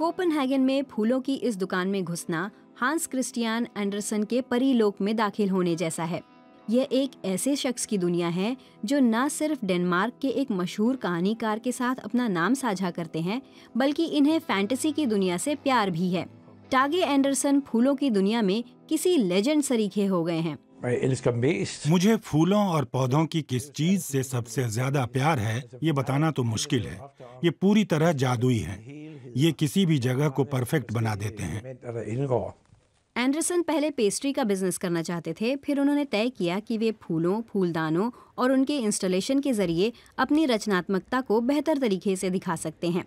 Copenhagen में फूलों की इस दुकान में घुसना हांस क्रिस्टियन एंडरसन के परिलोक में दाखिल होने जैसा है यह एक ऐसे शख्स की दुनिया है जो न सिर्फ डेनमार्क के एक मशहूर कहानीकार के साथ अपना नाम साझा करते हैं बल्कि इन्हें फैंटेसी की दुनिया से प्यार भी है टागे एंडरसन फूलों की दुनिया में किसी लेजेंड सरीखे हो गए हैं मुझे फूलों और पौधों की किस चीज से सबसे ज्यादा प्यार है ये बताना तो मुश्किल है ये पूरी तरह जादुई है ये किसी भी जगह को परफेक्ट बना देते हैं एंडरसन पहले पेस्ट्री का बिजनेस करना चाहते थे फिर उन्होंने तय किया कि वे फूलों फूलदानों और उनके इंस्टॉलेशन के जरिए अपनी रचनात्मकता को बेहतर तरीके से दिखा सकते हैं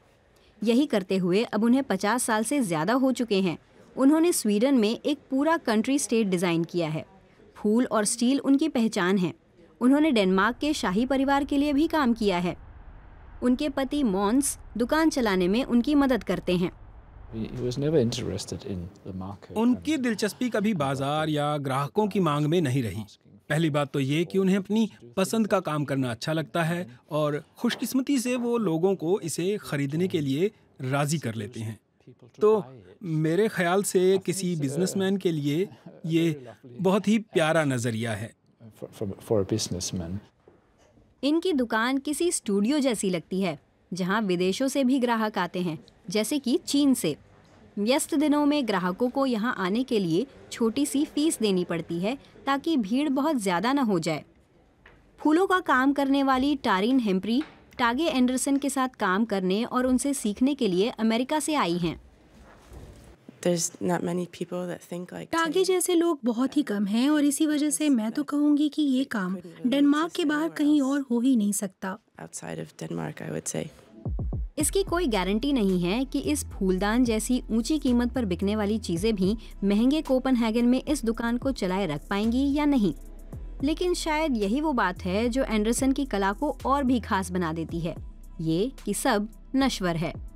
यही करते हुए अब उन्हें 50 साल से ज़्यादा हो चुके हैं उन्होंने स्वीडन में एक पूरा कंट्री स्टेट डिज़ाइन किया है फूल और स्टील उनकी पहचान है उन्होंने डेनमार्क के शाही परिवार के लिए भी काम किया है उनके पति मॉन्स दुकान चलाने में उनकी मदद करते हैं उनकी दिलचस्पी कभी बाजार या ग्राहकों की मांग में नहीं रही पहली बात तो ये कि उन्हें अपनी पसंद का काम करना अच्छा लगता है और खुशकिस्मती से वो लोगों को इसे खरीदने के लिए राजी कर लेते हैं तो मेरे ख्याल से किसी बिजनेसमैन के लिए ये बहुत ही प्यारा नज़रिया है इनकी दुकान किसी स्टूडियो जैसी लगती है जहाँ विदेशों से भी ग्राहक आते हैं जैसे कि चीन से व्यस्त दिनों में ग्राहकों को यहाँ आने के लिए छोटी सी फीस देनी पड़ती है ताकि भीड़ बहुत ज़्यादा न हो जाए फूलों का काम करने वाली टारिन हेम्प्री टागे एंडरसन के साथ काम करने और उनसे सीखने के लिए अमेरिका से आई हैं like तो जैसे लोग बहुत ही कम हैं और इसी वजह से मैं तो कहूँगी कि ये काम डेनमार्क के बाहर कहीं और हो ही नहीं सकता इसकी कोई गारंटी नहीं है कि इस फूलदान जैसी ऊंची कीमत पर बिकने वाली चीजें भी महंगे हैगन में इस दुकान को चलाए रख पाएंगी या नहीं लेकिन शायद यही वो बात है जो एंडरसन की कला को और भी खास बना देती है ये कि सब नश्वर है